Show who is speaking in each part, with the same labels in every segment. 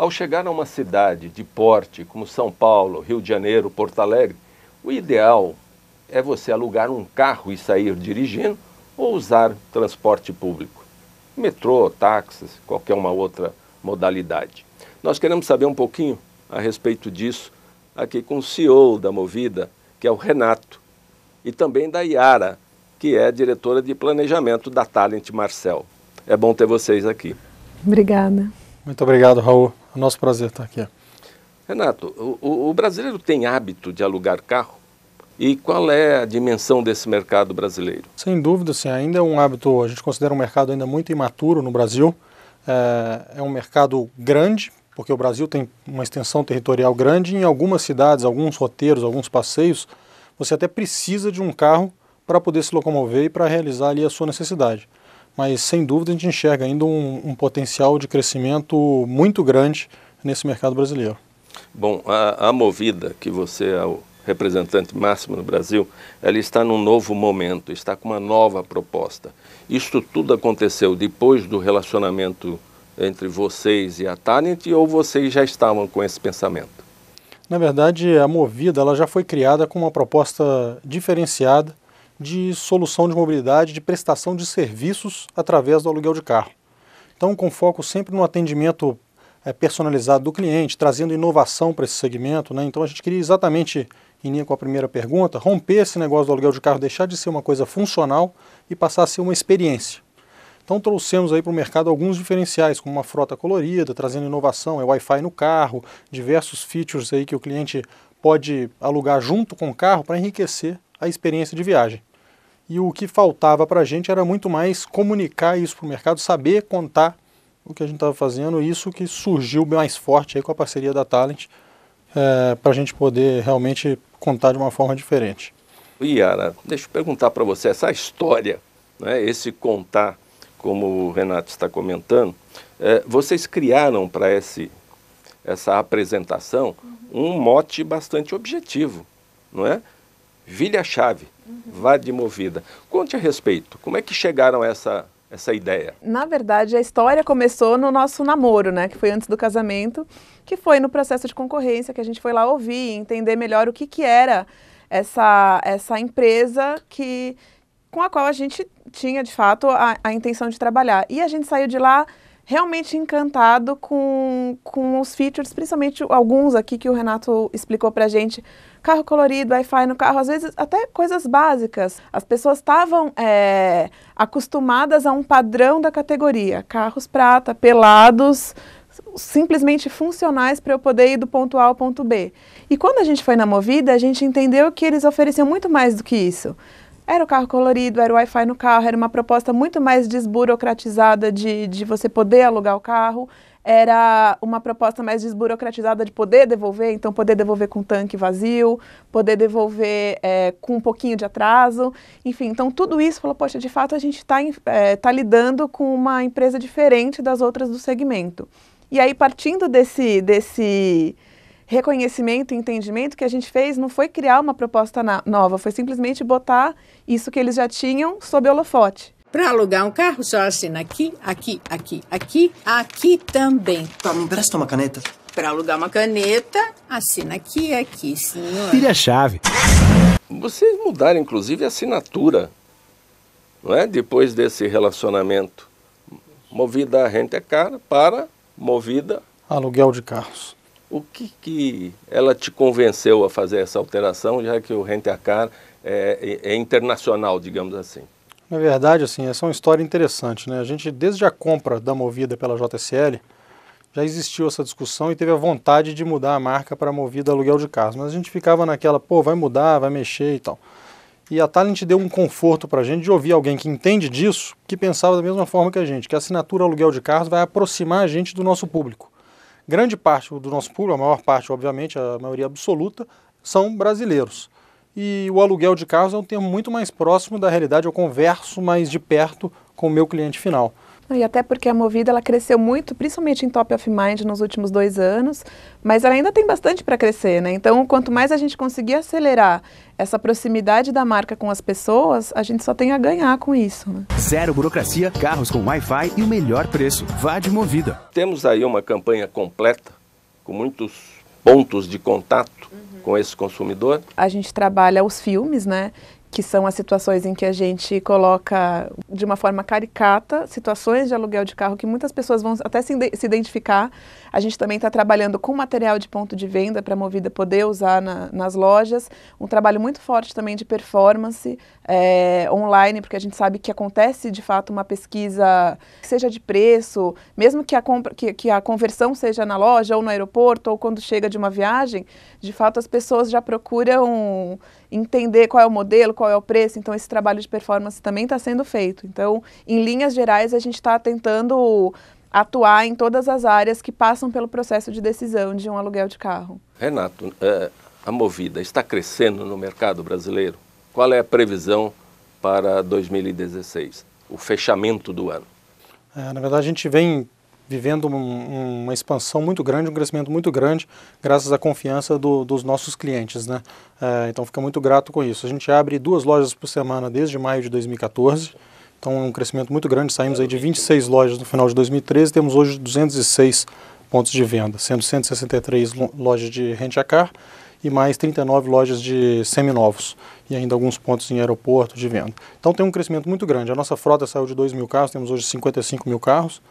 Speaker 1: Ao chegar a uma cidade de porte como São Paulo, Rio de Janeiro, Porto Alegre, o ideal é você alugar um carro e sair dirigindo ou usar transporte público, metrô, táxis, qualquer uma outra modalidade. Nós queremos saber um pouquinho a respeito disso aqui com o CEO da Movida, que é o Renato, e também da Yara, que é diretora de planejamento da Talent Marcel. É bom ter vocês aqui.
Speaker 2: Obrigada. Muito obrigado, Raul. É nosso prazer estar tá aqui.
Speaker 1: Renato, o, o brasileiro tem hábito de alugar carro? E qual é a dimensão desse mercado brasileiro?
Speaker 2: Sem dúvida, sim. Ainda é um hábito, a gente considera um mercado ainda muito imaturo no Brasil. É, é um mercado grande, porque o Brasil tem uma extensão territorial grande. E em algumas cidades, alguns roteiros, alguns passeios, você até precisa de um carro para poder se locomover e para realizar ali a sua necessidade mas sem dúvida a gente enxerga ainda um, um potencial de crescimento muito grande nesse mercado brasileiro.
Speaker 1: Bom, a, a Movida, que você é o representante máximo no Brasil, ela está num novo momento, está com uma nova proposta. Isto tudo aconteceu depois do relacionamento entre vocês e a Talent ou vocês já estavam com esse pensamento?
Speaker 2: Na verdade, a Movida ela já foi criada com uma proposta diferenciada de solução de mobilidade, de prestação de serviços através do aluguel de carro. Então, com foco sempre no atendimento é, personalizado do cliente, trazendo inovação para esse segmento. Né? Então, a gente queria exatamente, em linha com a primeira pergunta, romper esse negócio do aluguel de carro, deixar de ser uma coisa funcional e passar a ser uma experiência. Então trouxemos aí para o mercado alguns diferenciais, como uma frota colorida, trazendo inovação, é Wi-Fi no carro, diversos features aí que o cliente pode alugar junto com o carro para enriquecer a experiência de viagem e o que faltava para a gente era muito mais comunicar isso para o mercado, saber contar o que a gente estava fazendo, isso que surgiu mais forte aí com a parceria da Talent, é, para a gente poder realmente contar de uma forma diferente.
Speaker 1: Iara, deixa eu perguntar para você, essa história, né, esse contar, como o Renato está comentando, é, vocês criaram para essa apresentação um mote bastante objetivo, não é? vilha chave Vá de Movida. Conte a respeito, como é que chegaram a essa, essa ideia?
Speaker 3: Na verdade, a história começou no nosso namoro, né, que foi antes do casamento, que foi no processo de concorrência que a gente foi lá ouvir, entender melhor o que, que era essa, essa empresa que com a qual a gente tinha, de fato, a, a intenção de trabalhar. E a gente saiu de lá realmente encantado com, com os features, principalmente alguns aqui que o Renato explicou pra gente. Carro colorido, Wi-Fi no carro, às vezes até coisas básicas. As pessoas estavam é, acostumadas a um padrão da categoria: carros prata, pelados, simplesmente funcionais para eu poder ir do ponto A ao ponto B. E quando a gente foi na Movida, a gente entendeu que eles ofereciam muito mais do que isso. Era o carro colorido, era o Wi-Fi no carro, era uma proposta muito mais desburocratizada de, de você poder alugar o carro, era uma proposta mais desburocratizada de poder devolver, então poder devolver com tanque vazio, poder devolver é, com um pouquinho de atraso, enfim, então tudo isso falou, poxa, de fato a gente está é, tá lidando com uma empresa diferente das outras do segmento. E aí partindo desse desse reconhecimento e entendimento que a gente fez não foi criar uma proposta nova, foi simplesmente botar isso que eles já tinham sob holofote. Para alugar um carro, só assina aqui, aqui, aqui, aqui, aqui também.
Speaker 1: Tá, me empresta uma caneta. Para alugar uma
Speaker 3: caneta, assina aqui, aqui, senhor. Filha chave.
Speaker 1: Vocês mudaram, inclusive, a assinatura, não é? Depois desse relacionamento. Movida a rente é cara para movida...
Speaker 2: Aluguel de carros. O
Speaker 1: que, que ela te convenceu a fazer essa alteração, já que o Rente a Car é, é, é, internacional, digamos assim?
Speaker 2: Na verdade, assim, essa é uma história interessante. Né? A gente, desde a compra da Movida pela JSL, já existiu essa discussão e teve a vontade de mudar a marca para Movida aluguel de carros. Mas a gente ficava naquela, pô, vai mudar, vai mexer e tal. E a Talent deu um conforto para a gente de ouvir alguém que entende disso, que pensava da mesma forma que a gente, que a assinatura aluguel de carros vai aproximar a gente do nosso público grande parte do nosso público, a maior parte, obviamente, a maioria absoluta, são brasileiros. E o aluguel de carros é um termo muito mais próximo da realidade, eu converso mais de perto com o meu cliente final.
Speaker 3: E até porque a Movida ela cresceu muito, principalmente em top of mind nos últimos dois anos, mas ela ainda tem bastante para crescer, né? Então, quanto mais a gente conseguir acelerar essa proximidade da marca com as pessoas, a gente só tem a ganhar com isso.
Speaker 1: Né? Zero burocracia, carros com Wi-Fi e o melhor preço. Vá de Movida. Temos aí uma campanha completa com muitos pontos de contato uhum. com esse consumidor.
Speaker 3: A gente trabalha os filmes, né? que são as situações em que a gente coloca de uma forma caricata situações de aluguel de carro que muitas pessoas vão até se, se identificar. A gente também está trabalhando com material de ponto de venda para a Movida poder usar na, nas lojas. Um trabalho muito forte também de performance é, online, porque a gente sabe que acontece de fato uma pesquisa, seja de preço, mesmo que a, compra, que, que a conversão seja na loja ou no aeroporto ou quando chega de uma viagem, de fato as pessoas já procuram entender qual é o modelo, qual é o preço, então esse trabalho de performance também está sendo feito. Então, em linhas gerais, a gente está tentando atuar em todas as áreas que passam pelo processo de decisão de um aluguel de carro.
Speaker 1: Renato, é, a Movida está crescendo no mercado brasileiro? Qual é a previsão para 2016, o fechamento do ano?
Speaker 2: É, na verdade, a gente vem vivendo um, uma expansão muito grande, um crescimento muito grande, graças à confiança do, dos nossos clientes. Né? É, então, fica muito grato com isso. A gente abre duas lojas por semana desde maio de 2014. Então, um crescimento muito grande. Saímos aí de 26 lojas no final de 2013, temos hoje 206 pontos de venda, sendo 163 lojas de rent a car e mais 39 lojas de seminovos e ainda alguns pontos em aeroporto de venda. Então tem um crescimento muito grande. A nossa frota saiu de 2 mil carros, temos hoje 55 mil carros.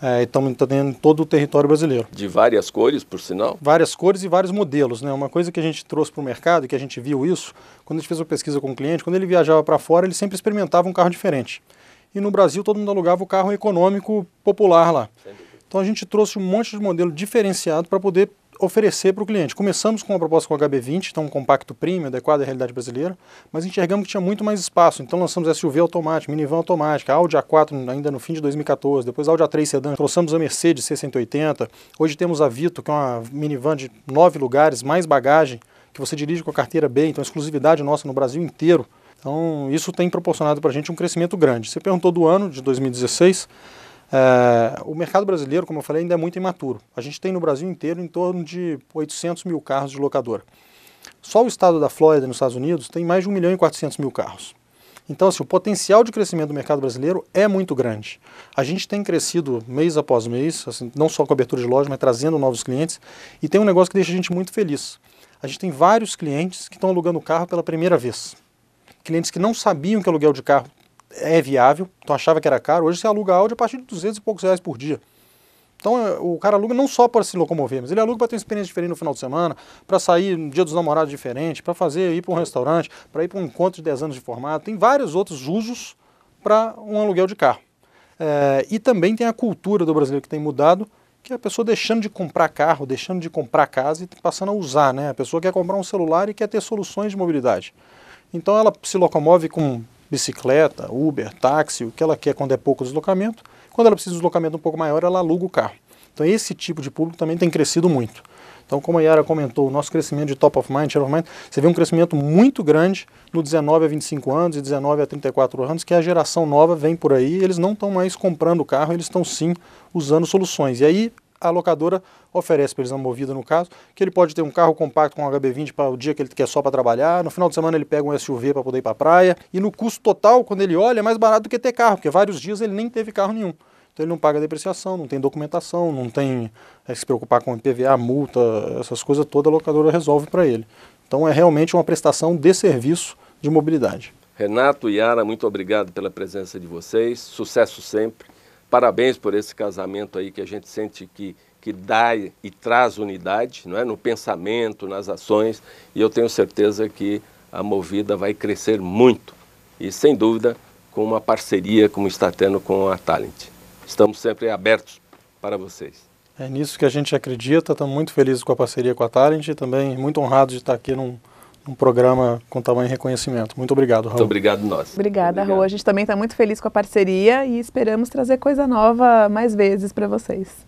Speaker 2: É, estamos atendendo tá todo o território brasileiro.
Speaker 1: De várias cores, por sinal?
Speaker 2: Várias cores e vários modelos. Né? Uma coisa que a gente trouxe para o mercado e que a gente viu isso, quando a gente fez uma pesquisa com o cliente, quando ele viajava para fora, ele sempre experimentava um carro diferente. E no Brasil, todo mundo alugava o carro econômico popular lá. Então a gente trouxe um monte de modelo diferenciado para poder oferecer para o cliente. Começamos com uma proposta com o HB20, então um compacto premium adequado à realidade brasileira, mas enxergamos que tinha muito mais espaço, então lançamos SUV automático, minivan automática, Audi A4 ainda no fim de 2014, depois Audi A3 sedã, trouxemos a Mercedes C180, hoje temos a Vito, que é uma minivan de nove lugares, mais bagagem, que você dirige com a carteira B, então exclusividade nossa no Brasil inteiro. Então isso tem proporcionado para a gente um crescimento grande. Você perguntou do ano de 2016, é, o mercado brasileiro, como eu falei, ainda é muito imaturo. A gente tem no Brasil inteiro em torno de 800 mil carros de locadora. Só o estado da Flórida, nos Estados Unidos, tem mais de 1 milhão e 400 mil carros. Então, assim, o potencial de crescimento do mercado brasileiro é muito grande. A gente tem crescido mês após mês, assim, não só com abertura de loja, mas trazendo novos clientes. E tem um negócio que deixa a gente muito feliz. A gente tem vários clientes que estão alugando carro pela primeira vez. Clientes que não sabiam que aluguel de carro é viável, então achava que era caro. Hoje você aluga áudio a partir de 200 e poucos reais por dia. Então eh, o cara aluga não só para se locomover, mas ele aluga para ter uma experiência diferente no final de semana, para sair no dia dos namorados diferente, para fazer ir para um restaurante, para ir para um encontro de 10 anos de formato. Tem vários outros usos para um aluguel de carro. É, e também tem a cultura do brasileiro que tem mudado, que é a pessoa deixando de comprar carro, deixando de comprar casa e passando a usar. Né? A pessoa quer comprar um celular e quer ter soluções de mobilidade. Então ela se locomove com bicicleta, Uber, táxi, o que ela quer quando é pouco deslocamento. Quando ela precisa de um deslocamento um pouco maior, ela aluga o carro. Então esse tipo de público também tem crescido muito. Então, como a Yara comentou, o nosso crescimento de top of mind, share of mind, você vê um crescimento muito grande no 19 a 25 anos e 19 a 34 anos, que a geração nova vem por aí, eles não estão mais comprando o carro, eles estão sim usando soluções. E aí a locadora oferece para eles, uma movida no caso, que ele pode ter um carro compacto com HB20 para o dia que ele quer só para trabalhar, no final de semana ele pega um SUV para poder ir para a praia, e no custo total, quando ele olha, é mais barato do que ter carro, porque vários dias ele nem teve carro nenhum. Então ele não paga depreciação, não tem documentação, não tem é, se preocupar com IPVA, multa, essas coisas toda a locadora resolve para ele. Então é realmente uma prestação de serviço de mobilidade.
Speaker 1: Renato, e Yara, muito obrigado pela presença de vocês. Sucesso sempre. Parabéns por esse casamento aí que a gente sente que, que dá e, traz unidade, não é? no pensamento, nas ações, e eu tenho certeza que a Movida vai crescer muito e, sem dúvida, com uma parceria como está tendo com a Talent. Estamos sempre abertos para vocês.
Speaker 2: É nisso que a gente acredita, estamos muito felizes com a parceria com a Talent e também muito honrados de estar aqui num, um programa com tamanho reconhecimento. Muito obrigado, Raul. Muito
Speaker 1: obrigado nós.
Speaker 3: Obrigada, Raul. A gente também está muito feliz com a parceria e esperamos trazer coisa nova mais vezes para vocês.